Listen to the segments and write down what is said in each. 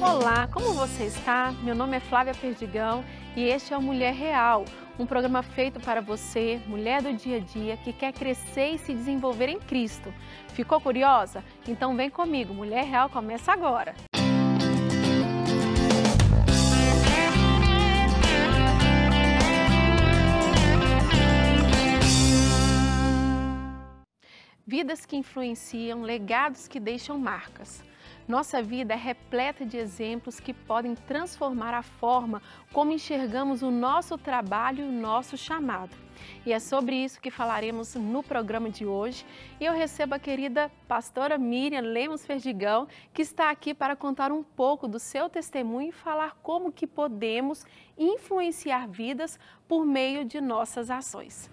Olá, como você está? Meu nome é Flávia Perdigão e este é o Mulher Real, um programa feito para você, mulher do dia a dia, que quer crescer e se desenvolver em Cristo. Ficou curiosa? Então vem comigo, Mulher Real começa agora! Vidas que influenciam, legados que deixam marcas. Nossa vida é repleta de exemplos que podem transformar a forma como enxergamos o nosso trabalho e o nosso chamado. E é sobre isso que falaremos no programa de hoje. E eu recebo a querida pastora Miriam Lemos Ferdigão, que está aqui para contar um pouco do seu testemunho e falar como que podemos influenciar vidas por meio de nossas ações.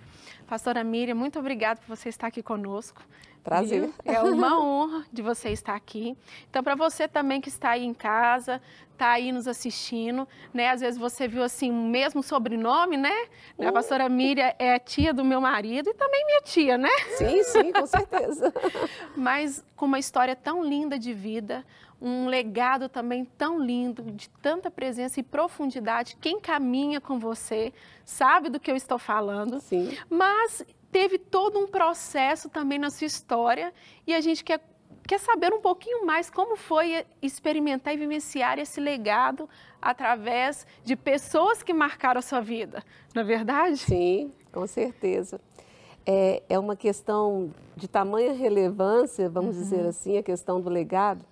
Pastora Miriam, muito obrigada por você estar aqui conosco. Prazer. é uma honra de você estar aqui. Então, para você também que está aí em casa, está aí nos assistindo, né? Às vezes você viu assim o mesmo sobrenome, né? Uh. A pastora Miriam é tia do meu marido e também minha tia, né? Sim, sim, com certeza. Mas com uma história tão linda de vida, um legado também tão lindo, de tanta presença e profundidade. Quem caminha com você sabe do que eu estou falando. Sim. Mas teve todo um processo também na sua história e a gente quer, quer saber um pouquinho mais como foi experimentar e vivenciar esse legado através de pessoas que marcaram a sua vida, não é verdade? Sim, com certeza. É, é uma questão de tamanha relevância, vamos uhum. dizer assim, a questão do legado,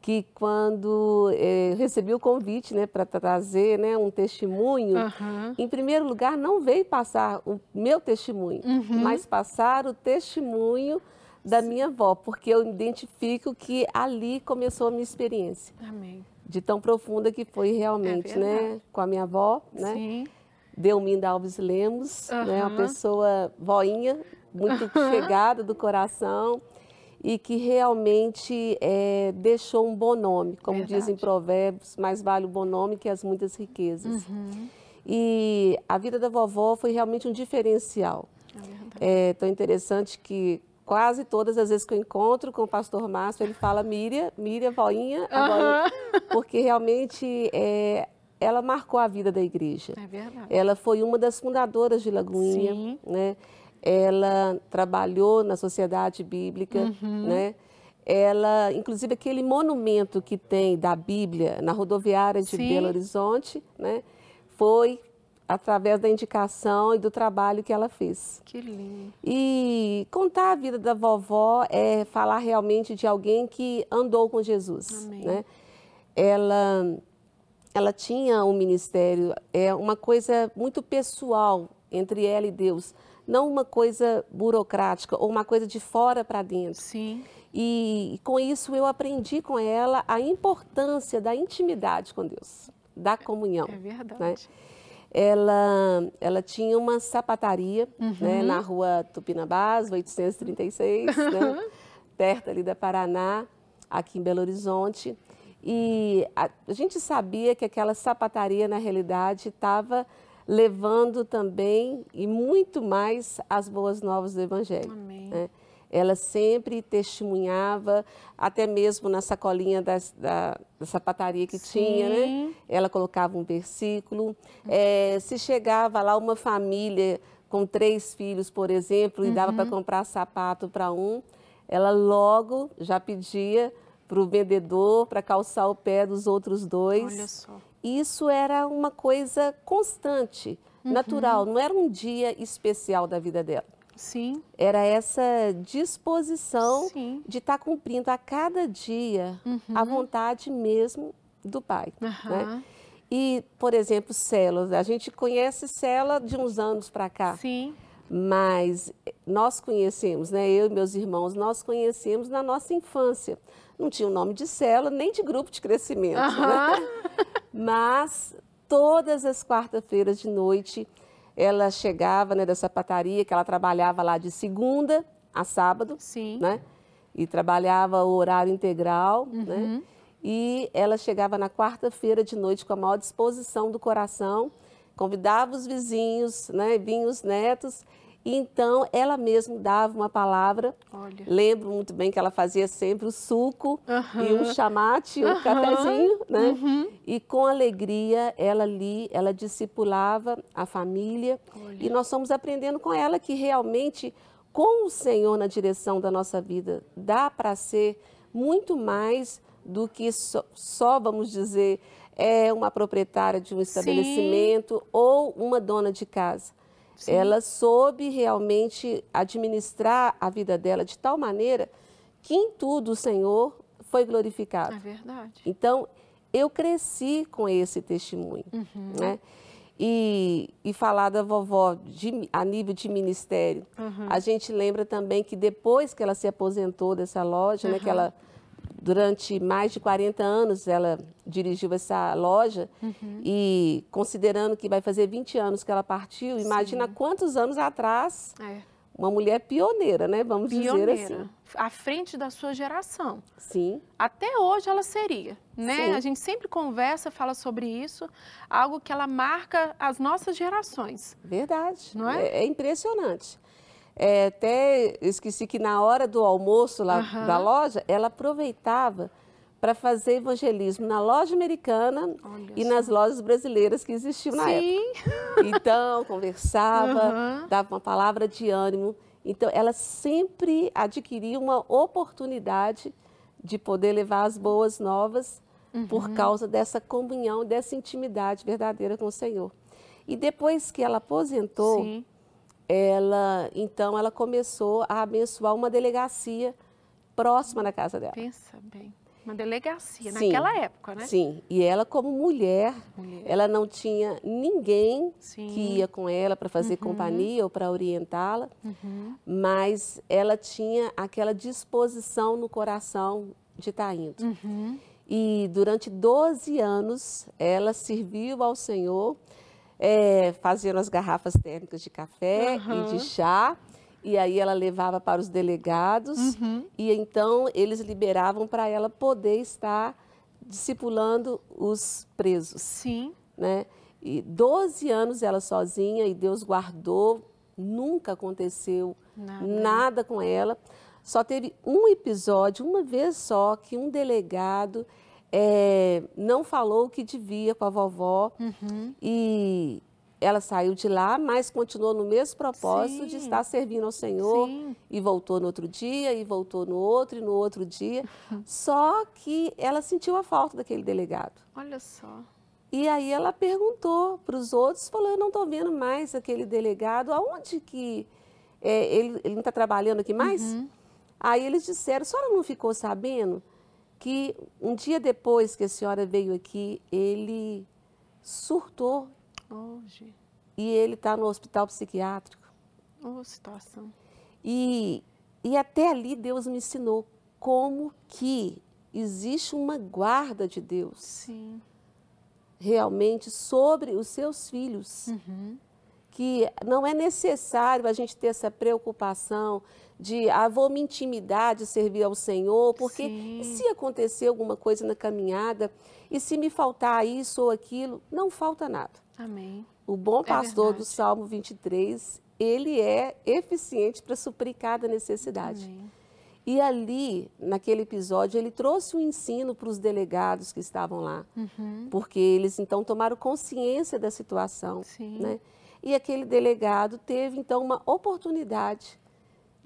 que quando eh, recebi o convite né, para trazer né, um testemunho, uhum. em primeiro lugar não veio passar o meu testemunho, uhum. mas passar o testemunho da Sim. minha avó, porque eu identifico que ali começou a minha experiência. Amém. De tão profunda que foi realmente, é né? Com a minha avó, né? Sim. Delminda Alves Lemos, uhum. né, uma pessoa voinha, muito chegada do coração e que realmente é, deixou um bom nome, como Verdade. dizem provérbios, mais vale o bom nome que as muitas riquezas. Uhum. E a vida da vovó foi realmente um diferencial. É, é tão interessante que quase todas as vezes que eu encontro com o pastor Márcio, ele fala Miriam, Miriam, voinha, uhum. porque realmente é, ela marcou a vida da igreja. É verdade. Ela foi uma das fundadoras de Lagoinha, Sim. né? ela trabalhou na sociedade bíblica, uhum. né? Ela, inclusive aquele monumento que tem da Bíblia na rodoviária de Sim. Belo Horizonte, né? Foi através da indicação e do trabalho que ela fez. Que lindo. E contar a vida da vovó é falar realmente de alguém que andou com Jesus, Amém. né? Ela ela tinha um ministério, é uma coisa muito pessoal entre ela e Deus, não uma coisa burocrática ou uma coisa de fora para dentro. Sim. E com isso eu aprendi com ela a importância da intimidade com Deus, da comunhão. É verdade. Né? Ela, ela tinha uma sapataria uhum. né, na rua Tupinambás, 836, né, uhum. perto ali da Paraná, aqui em Belo Horizonte. E a, a gente sabia que aquela sapataria, na realidade, estava levando também e muito mais as boas novas do Evangelho. Amém. Né? Ela sempre testemunhava, até mesmo na sacolinha das, da, da, sapataria que Sim. tinha, né? Ela colocava um versículo. Uhum. É, se chegava lá uma família com três filhos, por exemplo, e uhum. dava para comprar sapato para um, ela logo já pedia para o vendedor para calçar o pé dos outros dois. Olha só isso era uma coisa constante, uhum. natural, não era um dia especial da vida dela. Sim. Era essa disposição Sim. de estar tá cumprindo a cada dia uhum. a vontade mesmo do pai. Uhum. Né? E, por exemplo, células. A gente conhece célula de uns anos para cá. Sim. Mas eh, nós conhecemos, né? Eu e meus irmãos, nós conhecemos na nossa infância não tinha o um nome de célula, nem de grupo de crescimento. Né? Mas todas as quarta-feiras de noite ela chegava né, da sapataria, que ela trabalhava lá de segunda a sábado, Sim. né? E trabalhava o horário integral, uhum. né? E ela chegava na quarta-feira de noite com a maior disposição do coração, convidava os vizinhos, né? Vinha os netos então, ela mesma dava uma palavra. Olha. Lembro muito bem que ela fazia sempre o suco uhum. e um chamate, um uhum. cafezinho, né? Uhum. E com alegria, ela ali, ela discipulava a família. Olha. E nós fomos aprendendo com ela que realmente, com o Senhor na direção da nossa vida, dá para ser muito mais do que só, só vamos dizer, é uma proprietária de um estabelecimento Sim. ou uma dona de casa. Ela soube realmente administrar a vida dela de tal maneira que em tudo o Senhor foi glorificado. É verdade. Então, eu cresci com esse testemunho, uhum. né? E, e falar da vovó de, a nível de ministério, uhum. a gente lembra também que depois que ela se aposentou dessa loja, uhum. né, que uhum. ela Durante mais de 40 anos ela dirigiu essa loja uhum. e considerando que vai fazer 20 anos que ela partiu, Sim. imagina quantos anos atrás é. uma mulher pioneira, né? Vamos pioneira, dizer assim. À frente da sua geração. Sim. Até hoje ela seria, né? Sim. A gente sempre conversa, fala sobre isso, algo que ela marca as nossas gerações. Verdade. Não é? É, é impressionante. É, até esqueci que na hora do almoço lá uhum. da loja, ela aproveitava para fazer evangelismo na loja americana Olha e só. nas lojas brasileiras que existiam na Sim. época. Então, conversava, uhum. dava uma palavra de ânimo. Então, ela sempre adquiria uma oportunidade de poder levar as boas novas uhum. por causa dessa comunhão, dessa intimidade verdadeira com o Senhor. E depois que ela aposentou, Sim ela então ela começou a abençoar uma delegacia próxima da casa dela. Pensa bem, uma delegacia sim, naquela época, né? Sim. E ela como mulher, mulher. ela não tinha ninguém sim. que ia com ela para fazer uhum. companhia ou para orientá-la, uhum. mas ela tinha aquela disposição no coração de estar tá indo. Uhum. E durante 12 anos ela serviu ao Senhor é, as garrafas térmicas de café uhum. e de chá. E aí ela levava para os delegados uhum. e então eles liberavam para ela poder estar discipulando os presos. Sim. Né? E 12 anos ela sozinha e Deus guardou, nunca aconteceu nada, nada com ela. Só teve um episódio, uma vez só, que um delegado é, não falou o que devia com a vovó uhum. e ela saiu de lá, mas continuou no mesmo propósito Sim. de estar servindo ao Senhor Sim. e voltou no outro dia e voltou no outro e no outro dia. Uhum. Só que ela sentiu a falta daquele delegado. Olha só. E aí ela perguntou para os outros, falou: "Eu não estou vendo mais aquele delegado. Aonde que é, ele, ele não está trabalhando aqui mais?" Uhum. Aí eles disseram: "A senhora não ficou sabendo?" que um dia depois que a senhora veio aqui, ele surtou. Hoje. E ele está no hospital psiquiátrico. Oh, situação. E, e até ali Deus me ensinou como que existe uma guarda de Deus. Sim. Realmente sobre os seus filhos. Uhum. Que não é necessário a gente ter essa preocupação de ah, vou me intimidar de servir ao Senhor, porque se acontecer alguma coisa na caminhada e se me faltar isso ou aquilo, não falta nada. Amém. O bom é pastor é do Salmo 23, ele é eficiente para suprir cada necessidade. Amém. E ali, naquele episódio, ele trouxe um ensino para os delegados que estavam lá, uhum. porque eles então tomaram consciência da situação. Sim. Né? E aquele delegado teve então uma oportunidade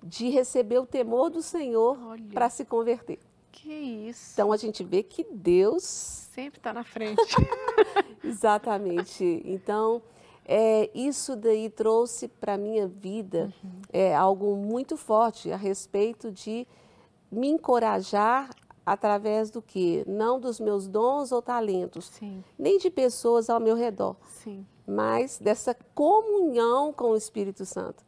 de receber o temor do Senhor para se converter. Que isso. Então a gente vê que Deus sempre está na frente. Exatamente. Então é, isso daí trouxe para minha vida uhum. é, algo muito forte a respeito de me encorajar através do que não dos meus dons ou talentos, Sim. nem de pessoas ao meu redor, Sim. mas dessa comunhão com o Espírito Santo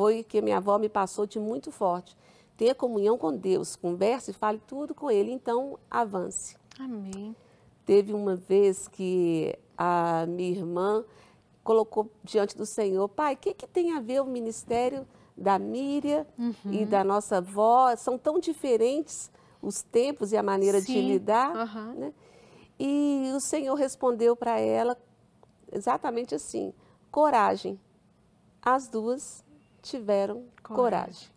foi que minha avó me passou de muito forte. Ter comunhão com Deus, converse, fale tudo com Ele, então avance. Amém. Teve uma vez que a minha irmã colocou diante do Senhor, pai, o que, que tem a ver o ministério da Míria uhum. e da nossa avó? São tão diferentes os tempos e a maneira Sim. de lidar. Uhum. Né? E o Senhor respondeu para ela exatamente assim: coragem. As duas tiveram coragem. coragem.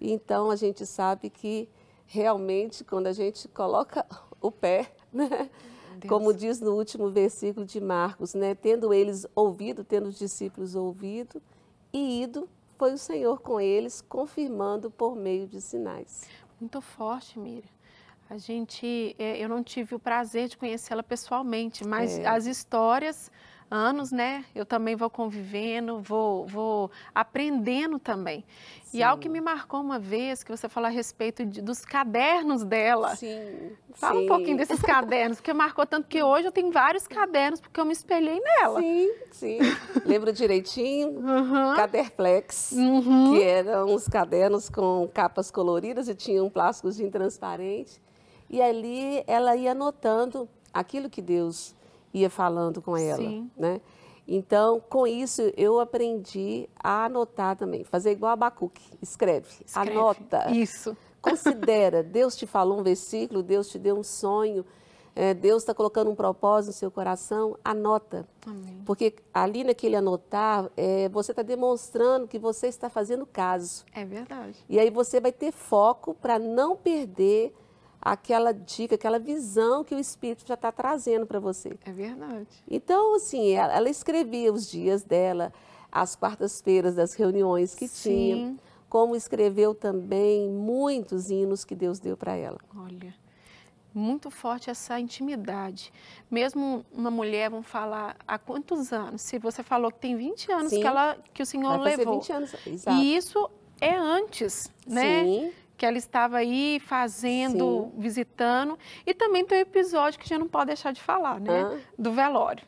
Então a gente sabe que realmente quando a gente coloca o pé, né? como diz no último versículo de Marcos, né? tendo eles ouvido, tendo os discípulos ouvido e ido, foi o Senhor com eles, confirmando por meio de sinais. Muito forte, Miriam. A gente, eh, eu não tive o prazer de conhecê-la pessoalmente, mas é. as histórias anos, né? Eu também vou convivendo, vou, vou aprendendo também. Sim. E algo que me marcou uma vez, que você falou a respeito de, dos cadernos dela. Sim. Fala sim. um pouquinho desses cadernos, porque marcou tanto que hoje eu tenho vários cadernos, porque eu me espelhei nela. Sim, sim. Lembro direitinho, uhum. Caderflex, uhum. que eram os cadernos com capas coloridas e tinham um plásticos transparente. E ali ela ia anotando aquilo que Deus ia falando com ela, Sim. né? Então, com isso, eu aprendi a anotar também, fazer igual a Abacuque, escreve, escreve, anota. Isso. Considera, Deus te falou um versículo, Deus te deu um sonho, é, Deus está colocando um propósito no seu coração, anota. Amém. Porque ali naquele anotar, é, você está demonstrando que você está fazendo caso. É verdade. E aí você vai ter foco para não perder aquela dica, aquela visão que o Espírito já está trazendo para você. É verdade. Então, assim, ela, ela escrevia os dias dela, as quartas-feiras das reuniões que Sim. tinha, como escreveu também muitos hinos que Deus deu para ela. Olha, muito forte essa intimidade. Mesmo uma mulher, vamos falar, há quantos anos? Se você falou que tem 20 anos que, ela, que o Senhor Vai levou. 20 anos, exato. E isso é antes, né? Sim que ela estava aí fazendo, Sim. visitando. E também tem um episódio que a gente não pode deixar de falar, né? Do velório.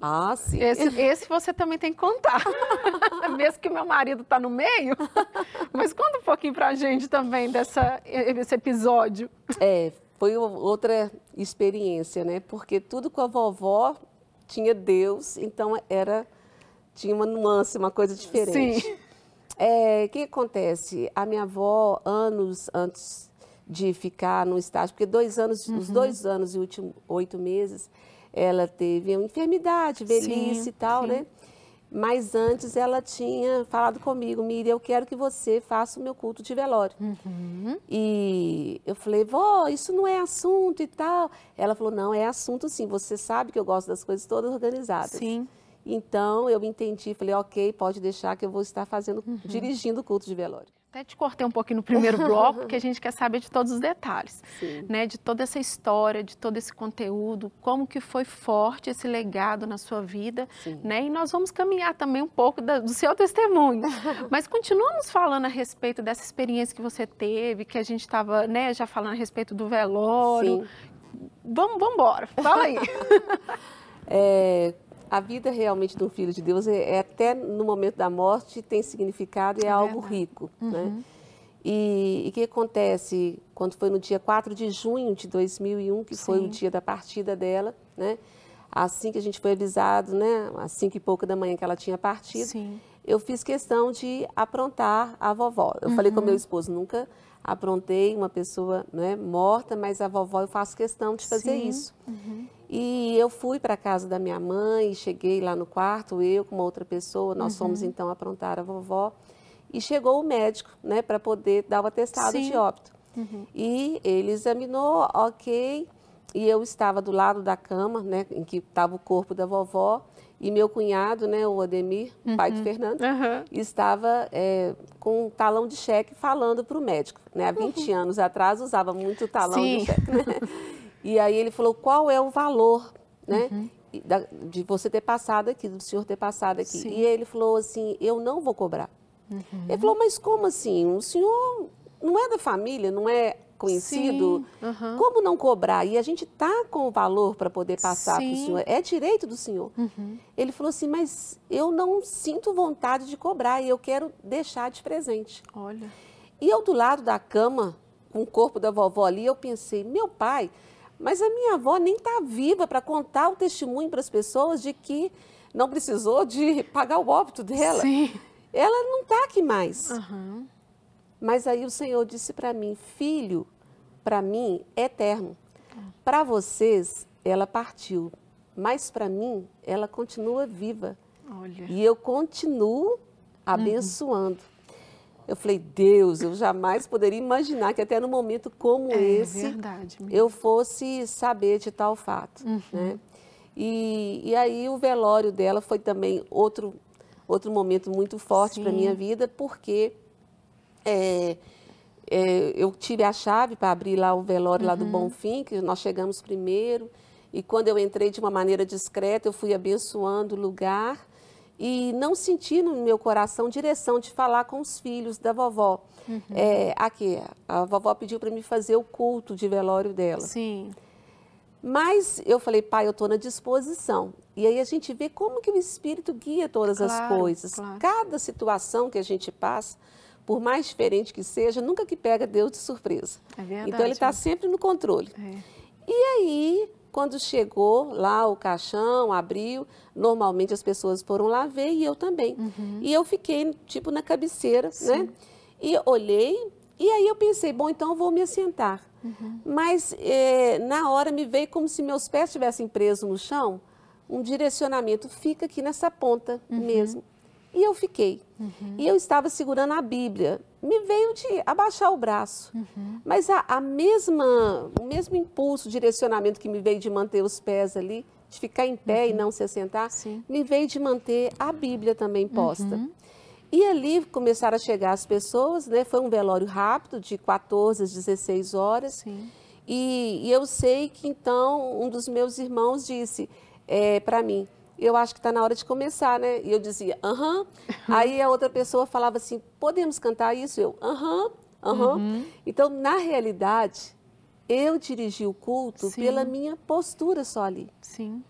Ah, sim. Esse, esse, você também tem que contar. Mesmo que meu marido está no meio. Mas conta um pouquinho para a gente também dessa, esse episódio. É, foi outra experiência, né? Porque tudo com a vovó tinha Deus, então era tinha uma nuance, uma coisa diferente. Sim. É, o que acontece? A minha avó, anos antes de ficar no estágio, porque dois anos, uhum. os dois anos e último, oito meses, ela teve uma enfermidade, velhice sim, e tal, sim. né? Mas antes ela tinha falado comigo, Miriam, eu quero que você faça o meu culto de velório. Uhum. E eu falei, vó, isso não é assunto e tal. Ela falou, não, é assunto sim. Você sabe que eu gosto das coisas todas organizadas. Sim. Então eu entendi, falei, ok, pode deixar que eu vou estar fazendo, uhum. dirigindo o culto de velório. Até te cortei um pouquinho no primeiro bloco, porque a gente quer saber de todos os detalhes, Sim. né? De toda essa história, de todo esse conteúdo, como que foi forte esse legado na sua vida, Sim. né? E nós vamos caminhar também um pouco da, do seu testemunho. Mas continuamos falando a respeito dessa experiência que você teve, que a gente estava, né, já falando a respeito do velório. Sim. Vamos, vamos embora, fala aí. é, a vida realmente do filho de Deus é, é até no momento da morte tem significado e é, é algo rico, né? uhum. né? E o que acontece quando foi no dia 4 de junho de 2001, que Sim. foi o dia da partida dela, né? Assim que a gente foi avisado, né? Às 5 e pouco da manhã que ela tinha partido, Sim. eu fiz questão de aprontar a vovó. Eu uhum. falei com meu uhum. esposo, nunca aprontei uma pessoa né, morta, mas a vovó eu faço questão de fazer Sim. isso. Uhum. E eu fui para a casa da minha mãe, cheguei lá no quarto, eu com uma outra pessoa, nós uhum. fomos então aprontar a vovó. E chegou o médico, né, para poder dar o atestado Sim. de óbito. Uhum. E ele examinou, ok. E eu estava do lado da cama, né, em que estava o corpo da vovó. E meu cunhado, né, o Ademir, uhum. pai do uhum. Fernando, uhum. estava é, com um talão de cheque falando para o médico. Né? Há 20 uhum. anos atrás usava muito talão Sim. de cheque. Né? E aí ele falou, qual é o valor, né? Uhum. Da, de você ter passado aqui, do senhor ter passado aqui. Sim. E ele falou assim, eu não vou cobrar. Uhum. Ele falou, mas como assim? O senhor não é da família, não é conhecido? Uhum. Como não cobrar? E a gente tá com o valor para poder passar para o senhor. É direito do senhor. Uhum. Ele falou assim, mas eu não sinto vontade de cobrar e eu quero deixar de presente. Olha. E eu do lado da cama, com o corpo da vovó ali, eu pensei, meu pai mas a minha avó nem está viva para contar o testemunho para as pessoas de que não precisou de pagar o óbito dela. Sim. Ela não está aqui mais. Uhum. Mas aí o Senhor disse para mim, filho, para mim é eterno. Para vocês, ela partiu, mas para mim, ela continua viva. Olha. E eu continuo uhum. abençoando. Uhum. Eu falei, Deus, eu jamais poderia imaginar que até no momento como é, esse verdade, eu fosse saber de tal fato. Uhum. Né? E, e aí o velório dela foi também outro, outro momento muito forte para minha vida, porque é, é, eu tive a chave para abrir lá o velório uhum. lá do uhum. Bonfim, que nós chegamos primeiro, e quando eu entrei de uma maneira discreta, eu fui abençoando o lugar, e não senti no meu coração direção de falar com os filhos da vovó. Uhum. É, aqui, a vovó pediu para mim fazer o culto de velório dela. Sim. Mas eu falei, pai, eu estou na disposição. E aí a gente vê como que o Espírito guia todas claro, as coisas. Claro. Cada situação que a gente passa, por mais diferente que seja, nunca que pega Deus de surpresa. É verdade, então ele está sempre no controle. É. E aí quando chegou lá o caixão, abriu, normalmente as pessoas foram lá ver e eu também. Uhum. E eu fiquei, tipo, na cabeceira, né? Sim. né? E olhei, e aí eu pensei, bom, então eu vou me assentar. Uhum. Mas eh, na hora me veio como se meus pés estivessem presos no chão, um direcionamento, fica aqui nessa ponta uhum. mesmo. E eu fiquei. Uhum. E eu estava segurando a Bíblia. Me veio de abaixar o braço. Uhum. Mas a, a, mesma, o mesmo impulso, direcionamento que me veio de manter os pés ali, de ficar em pé uhum. e não se assentar, Sim. me veio de manter a Bíblia também posta. Uhum. E ali começaram a chegar as pessoas, né? Foi um velório rápido, de 14 às 16 horas. Sim. E, e eu sei que então um dos meus irmãos disse é, eh, para mim, eu acho que está na hora de começar, né? E eu dizia, aham. Uhum. Aí a outra pessoa falava assim, podemos cantar isso? Eu, aham, uhum, aham. Uhum. Então, na realidade, eu dirigi o culto Sim. pela minha postura só ali. Sim,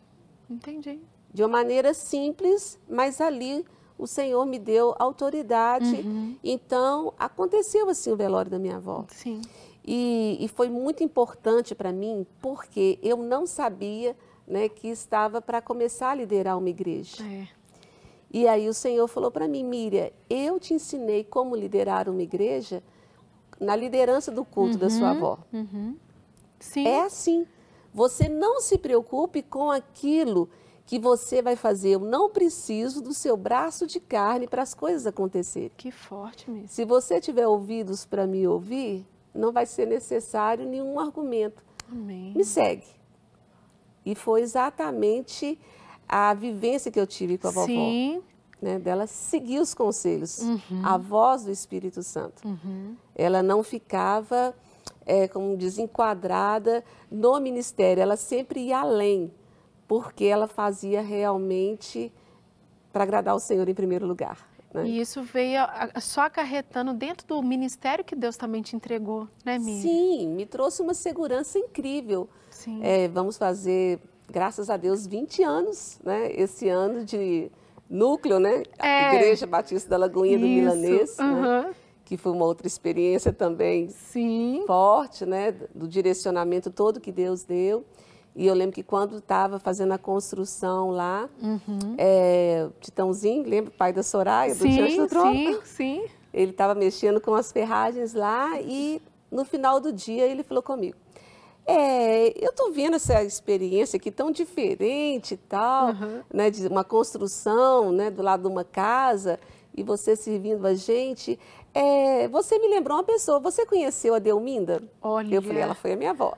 entendi. De uma maneira simples, mas ali o Senhor me deu autoridade. Uhum. Então, aconteceu assim o velório da minha avó. Sim. E, e foi muito importante para mim, porque eu não sabia né, que estava para começar a liderar uma igreja. É. E aí o Senhor falou para mim, Miriam, eu te ensinei como liderar uma igreja na liderança do culto uhum, da sua uhum, avó. Uhum. É assim. Você não se preocupe com aquilo que você vai fazer. Eu não preciso do seu braço de carne para as coisas acontecerem. Que forte mesmo. Se você tiver ouvidos para me ouvir, não vai ser necessário nenhum argumento. Amém. Me segue. E foi exatamente a vivência que eu tive com a vovó. Sim. Né, dela seguir os conselhos, uhum. a voz do Espírito Santo. Uhum. Ela não ficava, é, como diz, enquadrada no ministério, ela sempre ia além, porque ela fazia realmente para agradar o Senhor em primeiro lugar. Né? E isso veio só acarretando dentro do ministério que Deus também te entregou, né, Miriam? Sim, me trouxe uma segurança incrível. Sim. É, vamos fazer, graças a Deus, 20 anos, né? Esse ano de núcleo, né? É. Igreja Batista da Lagoinha isso. do Milanês, uhum. né? que foi uma outra experiência também Sim. forte, né? Do direcionamento todo que Deus deu. E eu lembro que quando estava fazendo a construção lá, uhum. é, Titãozinho, lembra? Pai da Soraya, do sim, Diante do Trono? Sim, sim. Ele estava mexendo com as ferragens lá e no final do dia ele falou comigo. É, eu estou vendo essa experiência aqui tão diferente e tal, uhum. né, de uma construção né, do lado de uma casa e você servindo a gente. É, você me lembrou uma pessoa. Você conheceu a Delminda? Olha. Eu falei, ela foi a minha avó.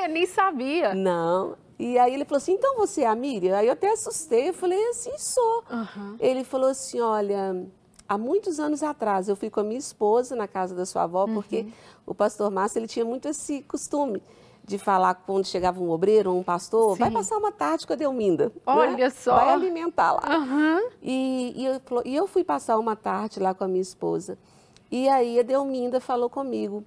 eu nem sabia. Não. E aí ele falou assim, então você é a Miriam? Aí eu até assustei, eu falei assim, sou. Uhum. Ele falou assim, olha, há muitos anos atrás eu fui com a minha esposa na casa da sua avó, uhum. porque o pastor Márcio, ele tinha muito esse costume de falar quando chegava um obreiro ou um pastor, Sim. vai passar uma tarde com a Delminda. Né? Olha né? só. Vai alimentar lá. Uhum. E, e, eu, e eu fui passar uma tarde lá com a minha esposa. E aí a Delminda falou comigo.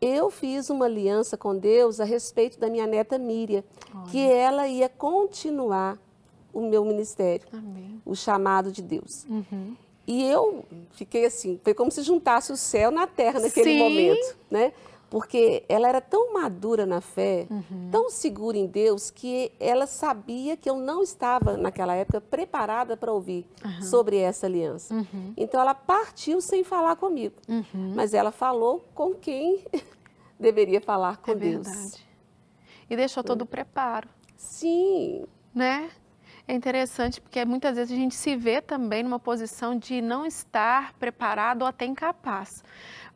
Eu fiz uma aliança com Deus a respeito da minha neta Miriam, Olha. que ela ia continuar o meu ministério, Amém. o chamado de Deus. Uhum. E eu fiquei assim, foi como se juntasse o céu na terra naquele Sim. momento, né? porque ela era tão madura na fé, uhum. tão segura em Deus, que ela sabia que eu não estava, naquela época, preparada para ouvir uhum. sobre essa aliança. Uhum. Então, ela partiu sem falar comigo, uhum. mas ela falou com quem deveria falar com é Deus. Verdade. E deixou todo o preparo. Sim. Né? É interessante porque muitas vezes a gente se vê também numa posição de não estar preparado ou até incapaz.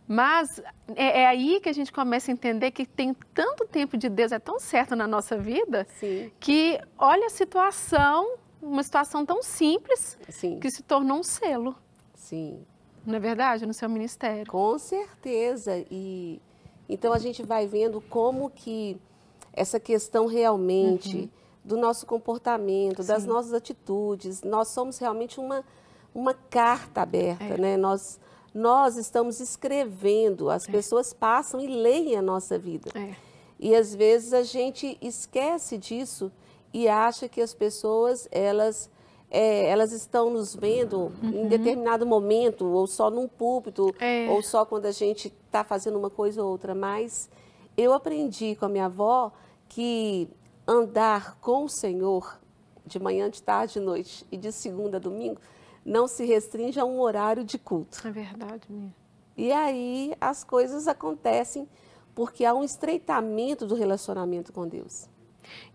Mas é, é, aí que a gente começa a entender que tem tanto tempo de Deus, é tão certo na nossa vida, Sim. que olha a situação, uma situação tão simples, Sim. que se tornou um selo. Sim. Não é verdade? No seu ministério. Com certeza. E então a gente vai vendo como que essa questão realmente uhum. do nosso comportamento, Sim. das nossas atitudes, nós somos realmente uma, uma carta aberta, é. né? Nós nós estamos escrevendo, as é. pessoas passam e leem a nossa vida. É. E às vezes a gente esquece disso e acha que as pessoas, elas, é, elas estão nos vendo uhum. em determinado momento, ou só num púlpito, é. ou só quando a gente está fazendo uma coisa ou outra. Mas eu aprendi com a minha avó que andar com o Senhor de manhã, de tarde, de noite e de segunda a domingo não se restringe a um horário de culto. É verdade, minha. E aí as coisas acontecem porque há um estreitamento do relacionamento com Deus.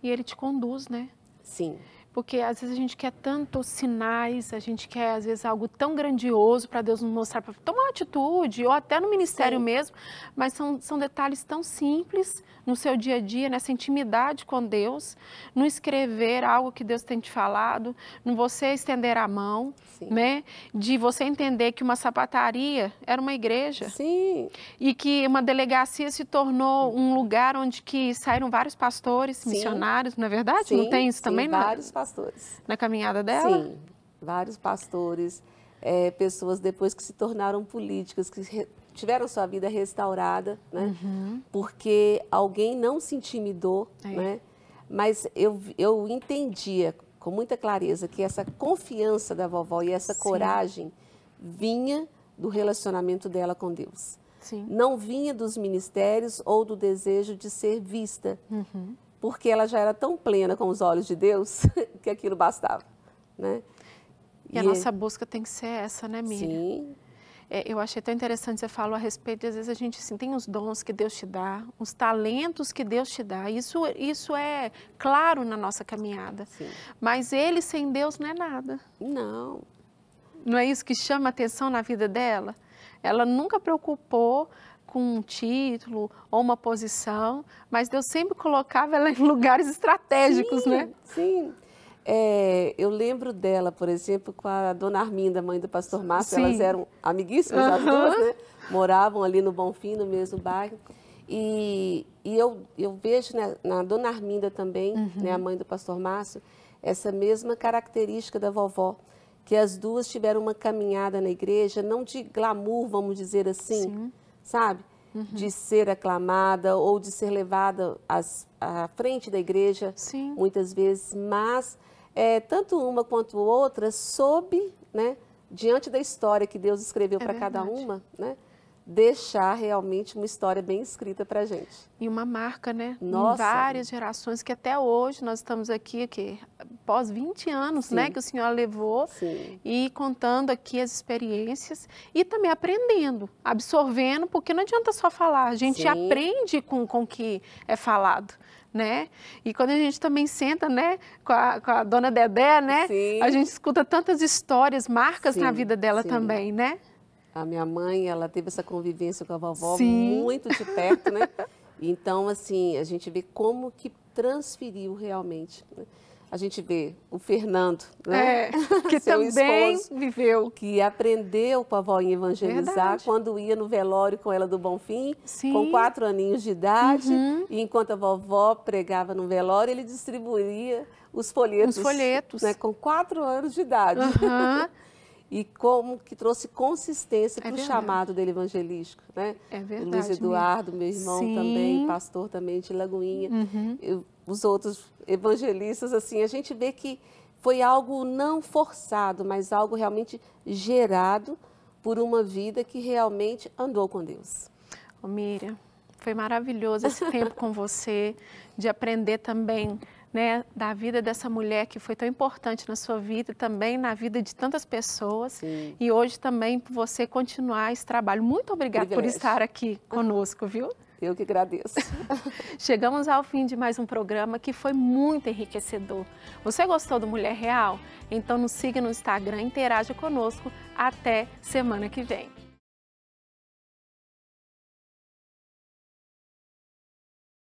E ele te conduz, né? Sim porque às vezes a gente quer tantos sinais, a gente quer às vezes algo tão grandioso para Deus nos mostrar, para tomar uma atitude, ou até no ministério Sim. mesmo, mas são, são detalhes tão simples no seu dia a dia, nessa intimidade com Deus, no escrever algo que Deus tem te falado, no você estender a mão, Sim. né? De você entender que uma sapataria era uma igreja. Sim. E que uma delegacia se tornou um lugar onde que saíram vários pastores, missionários, não é verdade? Não tem isso também? Vários pastores pastores. Na caminhada dela? Sim, vários pastores, é, pessoas depois que se tornaram políticas, que tiveram sua vida restaurada, né? Uhum. Porque alguém não se intimidou, Aí. É. né? Mas eu, eu entendia com muita clareza que essa confiança da vovó e essa Sim. coragem vinha do relacionamento dela com Deus. Sim. Não vinha dos ministérios ou do desejo de ser vista. Uhum porque ela já era tão plena com os olhos de Deus que aquilo bastava, né? E, e a é... nossa busca tem que ser essa, né, Miriam? Sim. É, eu achei tão interessante você falou a respeito, de, às vezes a gente assim, tem os dons que Deus te dá, os talentos que Deus te dá. Isso, isso é claro na nossa caminhada. Sim. Mas ele sem Deus não é nada. Não. Não é isso que chama atenção na vida dela? Ela nunca preocupou com um título ou uma posição, mas Deus sempre colocava ela em lugares estratégicos, sim, né? Sim. É, eu lembro dela, por exemplo, com a dona Arminda, mãe do pastor Márcio, elas eram amiguíssimas uhum. as duas, né? Moravam ali no Bonfim, no mesmo bairro. E, e eu, eu vejo né, na dona Arminda também, né, uhum. né, a mãe do pastor Márcio, essa mesma característica da vovó, que as duas tiveram uma caminhada na igreja, não de glamour, vamos dizer assim, Sim sabe? Uhum. De ser aclamada ou de ser levada às, à frente da igreja, Sim. muitas vezes, mas é, tanto uma quanto outra soube né, diante da história que Deus escreveu é para cada uma, né? deixar realmente uma história bem escrita para gente. E uma marca, né? Nossa. Em várias gerações, que até hoje nós estamos aqui, que pós 20 anos, né, que o senhor levou, Sim. e contando aqui as experiências e também aprendendo, absorvendo, porque não adianta só falar, a gente Sim. aprende com o que é falado. Né? E quando a gente também senta, né, com a, com a dona Dedé, né, a gente escuta tantas histórias, marcas na vida dela também, né? A minha mãe, ela teve essa convivência com a vovó Sim. muito de perto, né? Então, assim, a gente vê como que transferiu realmente. Né? A gente vê o Fernando, né? É, que também esposo, viveu. Que aprendeu com a em evangelizar Verdade. quando ia no velório com ela do Bonfim, Sim. com quatro aninhos de idade. Uhum. E enquanto a vovó pregava no velório, ele distribuía os folhetos. Os folhetos. Né, com quatro anos de idade. Uhum. e como que trouxe consistência é para o chamado dele evangelístico, né? É verdade. Luiz Eduardo, meu irmão Sim. também, pastor também de Lagoinha, uhum. eu, os outros evangelistas, assim, a gente vê que foi algo não forçado, mas algo realmente gerado por uma vida que realmente andou com Deus. Ô, Miriam, foi maravilhoso esse tempo com você, de aprender também né, da vida dessa mulher que foi tão importante na sua vida, e também na vida de tantas pessoas. Sim. E hoje também por você continuar esse trabalho. Muito obrigada por estar aqui conosco, viu? Eu que agradeço. Chegamos ao fim de mais um programa que foi muito enriquecedor. Você gostou do Mulher Real? Então nos siga no Instagram, interaja conosco. Até semana que vem.